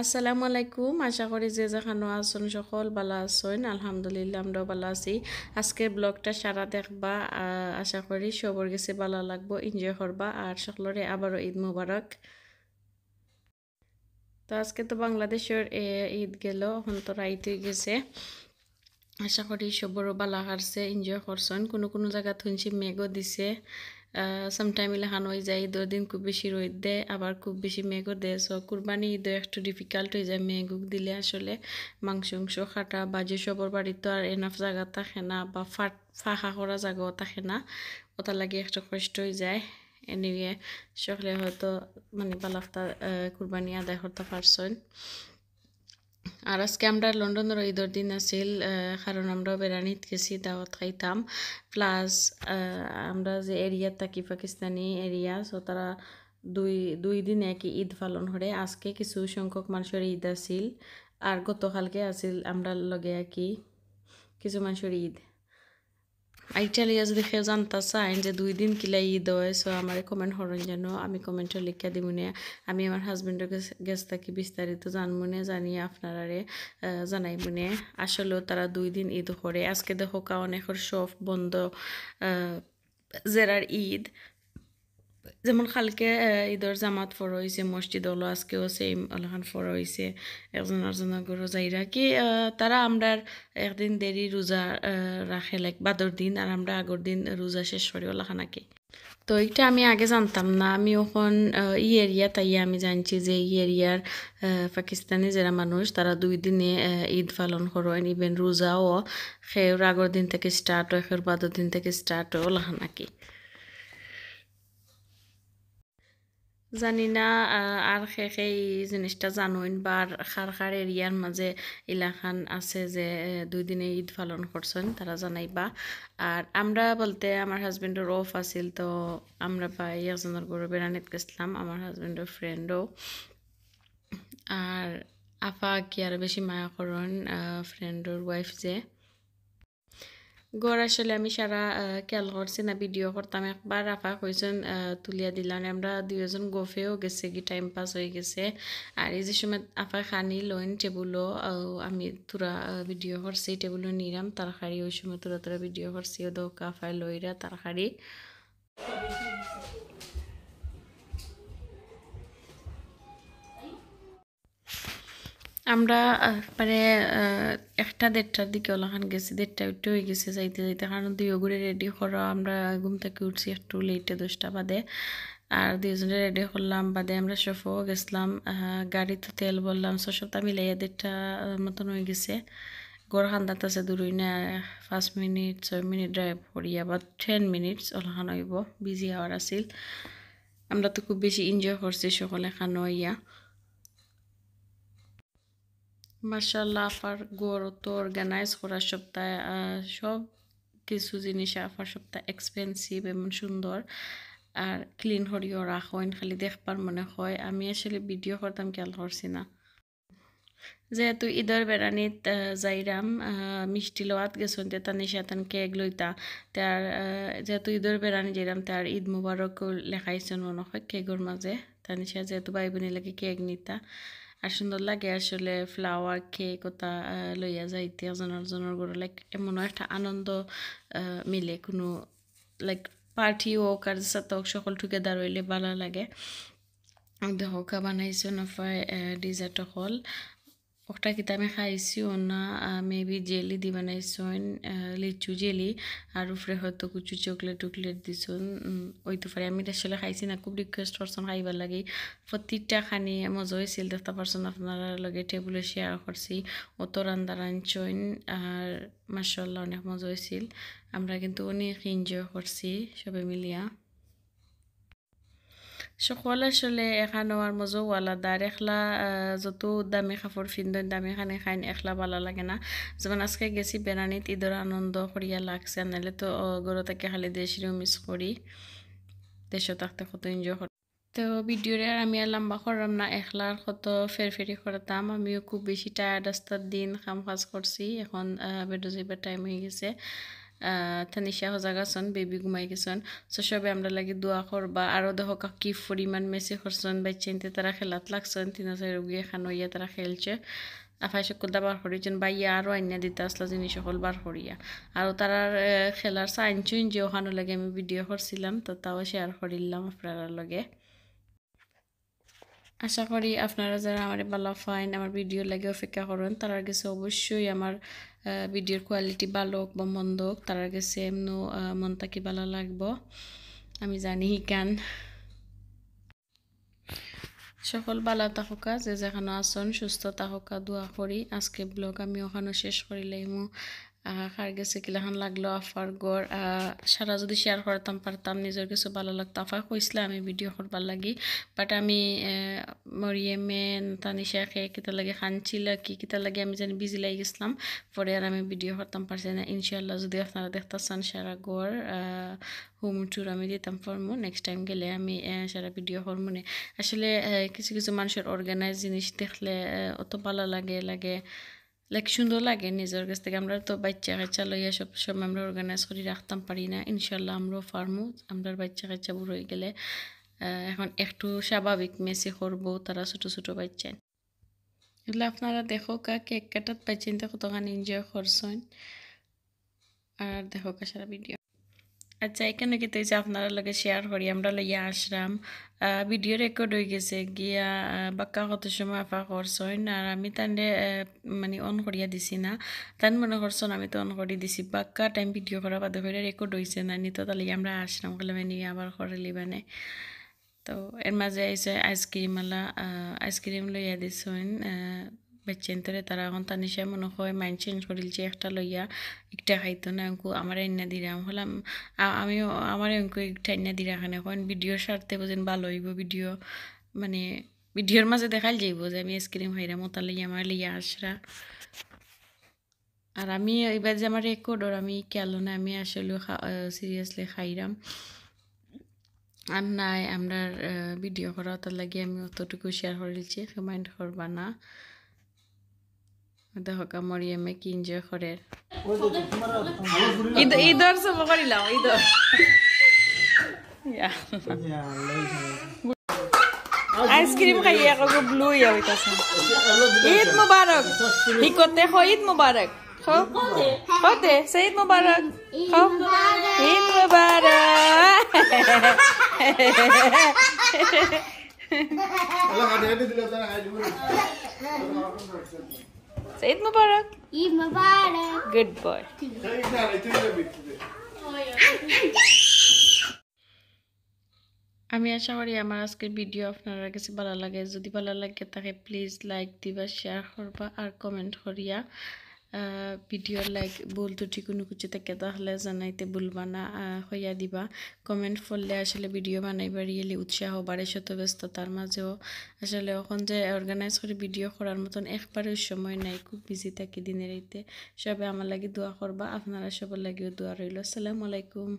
আসসালামু আলাইকুম আশা করি যে যেখানো আছেন সকল ভালো আছেন আলহামদুলিল্লাহ আমরাও ভালো আছি আজকে ব্লগটা সারা দেখবা আশা করি সবর গেছে ভালো লাগবো এনজয় করবা আর সকলরে আবারও ঈদ মুবারক তো আজকে তো বাংলাদেশের ঈদ গেল এখন তো রাইত গেছে আশা করি সবরও ভালো হারছে এনজয় করছেন কোনো কোনো জায়গা থুনছি মেঘও দিছে সামটাইম এলে হান যায় ঈদের দিন খুব বেশি রোদ দেয় আবার খুব বেশি মেঘও দেয় সো কুরবানি ঈদও একটু ডিফিকাল্ট হয়ে যায় মেঘুক দিলে আসলে মাংস উংস খাটা বা যে সবর বাড়ির তো আর এনাফ জায়গা থাকে না বা ফাট ফাঁকা করা জায়গাও থাকে না ওটা লাগে একটা কষ্ট হয়ে যায় এনিয়ে সকলে হয়তো মানে পালাফতা কুরবানি আদায় করতে পারছেন আর আজকে আমরা লন্ডনের ঈদর দিন আছিল কারণ আমরা বেড়ানিত গেছি দাওয়াত খাইতাম প্লাস আমরা যে এরিয়া থাকি পাকিস্তানি এরিয়া সো তারা দুই দুই দিন একই ঈদ পালন করে আজকে কিছু সংখ্যক মানুষের ঈদ আছিল আর গতকালকে আছিল আমরা লগে একই কিছু মানুষের ঈদ আইটালিয়া যদি দেখে জানতা চান যে দুই দিন কিলা ঈদ হয় সো আমার কমেন্ট হরণ যেন আমি কমেন্টে লিখিয়া দিব নে আমি আমার হাজব্যান্ডের গেছ থাকি বিস্তারিত জানবো নে জানিয়ে আপনারারে জানাইব নে আসলেও তারা দুই দিন ঈদ করে আজকে দেখো কারণ এখন সব বন্ধ জেরার ঈদ زمان خالقه ایدار زمان فرویسی مشتی دولو است که اوسیم الله خان فرویسی اخزن ارزنا گرو را که ترا امدر اخدن دیری روزا رخیلک بعد از دین ارامدر اگر دین روزا شش فری الله خان کی تو ایت آمی آگه زن تام نامی او خون ای اریا تایی آمی زن چیزه ای اریا فاکستانی زیرا منوش تارا دوی اید فالون خورو این ایبین روزا او خیر اگر دین تاکی سٹارٹو خیر بادو دین تاکی سٹارٹو لحن اکی জানি না আর শেষে এই জিনিসটা জানুন বা খার খার এরিয়ার মাঝে ইলাখান আছে যে দুই দিনে ঈদ পালন করছেন তারা জানাইবা আর আমরা বলতে আমার হাজব্যান্ডের অফ আছিল তো আমরা বা ইয়াসনার গরু বেড়ানিত গেছিলাম আমার হাজব্যান্ডের ফ্রেন্ডও আর আফা কি আর বেশি মায়া করুন ফ্রেন্ডর ওয়াইফ যে গড় আসলে আমি সারা খেয়াল করছি না ভিডিও করতাম একবার আফা কইজন তুলিয়া দিলাম আমরা দুইজন গফেও গেছে কি টাইম পাস হয়ে গেছে আর এই যে সময় আফা খানি লইন টেবুলও আমি তোরা ভিডিও করছি টেবুলও নিলাম তার ওই সময় তোরা তোরা ভিডিও করছি ও দৌকা আফায় লইরা তার আমরা মানে একটা দেড়টার দিকে ওলাখান গেছি দেড়টা একটু হয়ে গেছে যাইতে যাইতে কারণ দুই ঘুরে রেডি করা আমরা ঘুম থেকে উঠছি একটু লেটে দশটা বাদে আর দুজনে রেডি করলাম বাদে আমরা সফও গেছিলাম গাড়িতে তেল বললাম সবটা মিলাইয়া দেড়টা মতন হয়ে গেছে গড় খান্দাত আছে দূরই না পাঁচ মিনিট ছয় মিনিট ড্রাইভ করিয়া বা টেন মিনিটস ওলাখান হইব বিজি হওয়ার আছিল আমরা তো খুব বেশি এনজয় করছি সকলে খানো ইয়া মার্শাল্লাহ আফার গড় তো অর্গানাইজ করার সপ্তাহে সব কিছু জিনিস আফার সপ্তাহ এক্সপেন্সিভ এমন সুন্দর আর ক্লিন হরিও রাখেন খালি দেখবার মনে হয় আমি আসলে ভিডিও করতাম খেয়াল করছি না যেহেতু ঈদের বেড়ানিত যাইরাম মিষ্টি লোয়াত গেছন তে তানি সাতান কেক লইতা তার যেহেতু ঈদের বেড়ানি যাইরাম তার ঈদ মুবারক লেখাইছেন মনে হয় কেকর মাঝে তানি সে যেহেতু ভাই লাগে কেক নিতা আর সুন্দর লাগে আসলে ফ্লাওয়ার কেক কোথা লইয়া যাইতে অজনের জনের গরু লাইক এমন একটা আনন্দ মিলে কোনো লাইক পার্টি হোক আর সাথে হোক সকল ঠুকে হইলে ভালো লাগে দেহকা বানাইছো নফায় ডিজার্ট হল ওটা কিন্তু আমি খাইছি না মেবি জেলি দি বানাইছন লিচু জেলি আর উপরে হয়তো কুচু চকলেট টুকলেট দিছন ওই তো পারে আমি আসলে খাইছি না খুব রিকোয়েস্ট করছেন খাইবার লাগে প্রতিটা খানি মজা হয়েছিল দেখতে পারছেন আপনারা লগে টেবুলে শেয়ার করছি অত রান্দা রাঁধছন আর মার্শাল্লাহ অনেক মজা হয়েছিল আমরা কিন্তু অনেক এনজয় করছি সবাই মিলিয়া שכל השאלה איך הנוער מזו וואלה דרך לה זאתו דמי חפור פינדון דמי חני חיין איך לה בעלה לגנה זמן עסקי גסי ברנית עידור ענונדו חוריה לאקסי הנהלתו גורות הכחלי דשרי ומסחורי דשותך תחותו אינג'ו חור তো ভিডিওরে আমি এলাম বা করলাম না এখলার কত ফেরফেরি করতাম আমিও খুব বেশি টায়ার্ড আস্তার দিন কাম কাজ করছি এখন বেডোজিবার টাইম হয়ে গেছে থানিশা সজাগ আছন বেবি ঘুমাই গেছন সো সবে আমরা লাগে দোয়া করবা আরও দেখা কি পরিমাণ মেসি করছন বাচ্চাইনতে তারা খেলাত লাগছেন তিনা চাই রুগিয়ে খানো ইয়া তারা খেলছে আফাই সকলটা বার করিছেন বা ইয়া আরও আইনা দিতে আসলা জিনিস সকল বার করিয়া আর তারার খেলার সাইন্সইন যে ওখানো লাগে আমি ভিডিও করছিলাম তো তাও শেয়ার করিলাম আপনার লগে আশা করি আপনারা যারা আমার ভালো ফাইন আমার ভিডিও লাগে অপেক্ষা করেন তারা কিছু অবশ্যই আমার ভিডিওর কোয়ালিটি ভালো হোক বা মন্দ হোক তার আগে নো মনটা কি ভালো লাগবো আমি জানি শিকান সকল বালা তাহকা যে যেখানে আসন সুস্থ তাহকা দোয়া করি আজকে ব্লগ আমি ওখানে শেষ করিলাম খার গেছে কিলাহান লাগলো আফার গড় সারা যদি শেয়ার করতাম পারতাম নিজের কিছু ভালো লাগতো আফা কইসলে আমি ভিডিও করবার লাগি বাট আমি মেন তানি শেখে কিতা লাগে খানছিল কি কিতা লাগে আমি জানি বিজি লাগি গেছিলাম পরে আর আমি ভিডিও করতাম পারছি না ইনশাল্লাহ যদি আপনারা দেখতে চান সারা গড় হোম ট্যুর আমি দিতাম ফর্মো নেক্সট টাইম গেলে আমি সারা ভিডিও ফর্মনে আসলে কিছু কিছু মানুষের অর্গানাইজ জিনিস দেখলে অত ভালো লাগে লাগে লাইক সুন্দর লাগে নিজের কাছ থেকে আমরা তো বাচ্চা কাচ্চা লইয়া সব সময় আমরা অর্গানাইজ করে রাখতাম পারি না ইনশাল্লাহ আমরাও ফার্মো আমরা বাচ্চা কাচ্চা বড় হয়ে গেলে এখন একটু স্বাভাবিক মেসি করবো তারা ছোটো ছোটো বাচ্চা এগুলো আপনারা দেখো কা কেক কাটাত পাইছেন তো কতখানি এনজয় করছেন আর দেখো কা সারা ভিডিও আচ্ছা এখানে কিন্তু এই যে আপনারা লগে শেয়ার করি আমরা লইয়া আসলাম ভিডিও রেকর্ড হয়ে গেছে গিয়া বাক্কা কত সময় আফা করছন আর আমি তাহলে মানে অন করিয়া দিছি না তান মনে করছন আমি তো অন করি দিছি বাক্কা টাইম ভিডিও করা বাদ করে রেকর্ড হয়েছে না নি তো তাহলে আমরা আসলাম কলে মানে আবার করলি মানে তো এর মাঝে আইসে আইসক্রিমওয়ালা আইসক্রিম লইয়া দিছন বেচেন্তরে তারা এখন তার নিশায় মনে হয় মাইন্ড চেঞ্জ যে একটা লইয়া একটা খাইতো না অঙ্কু আমার এনে দিরাম হলাম আমি আমার অঙ্কু একটা এনে দিরা খানে এখন ভিডিও সারতে বোঝেন ভালো হইব ভিডিও মানে ভিডিওর মাঝে দেখাই যাইব যে আমি আইসক্রিম খাইরা মতা লইয়া আমার লইয়া আসরা আর আমি এবার যে আমার রেকর্ডর আমি কেলো না আমি আসলে সিরিয়াসলি খাইরাম আর নাই আমরা ভিডিও করা তার লাগে আমি অতটুকু শেয়ার করেছি কমেন্ট করবা না দেখা মরিয়মে কি এনজয় করে ঈদর সব করিলাম ঈদর আইসক্রিম খাই আকৌ ব্লু ইয়া হইতাছে ঈদ মুবারক হিকতে খ ঈদ মুবারক খতে সে ঈদ মুবারক খ ঈদ মুবারক আল্লাহ হাতে দিলে তারা আইজ Say Eid Mubarak. Eid Mubarak. Good boy. আমি আশা করি আমার আজকের ভিডিও আপনারা কাছে ভালো লাগে যদি ভালো লাগে তাকে প্লিজ লাইক দিবা শেয়ার করবা আর কমেন্ট করিয়া ভিডিওর লাইক ভুল ঠিক কোনো কিছু থাকে তাহলে জানাইতে বলবা না হইয়া দিবা কমেন্ট করলে আসলে ভিডিও বানাইবার ইয়েলি উৎসাহ বাড়ে শত ব্যস্ততার মাঝেও আসলে এখন যে অর্গানাইজ করে ভিডিও করার মতন একবারেও সময় নাই খুব বিজি থাকি দিনের এতে সবে আমার লাগে দোয়া করবা আপনারা সবার লাগেও দোয়া রইল আসসালামু আলাইকুম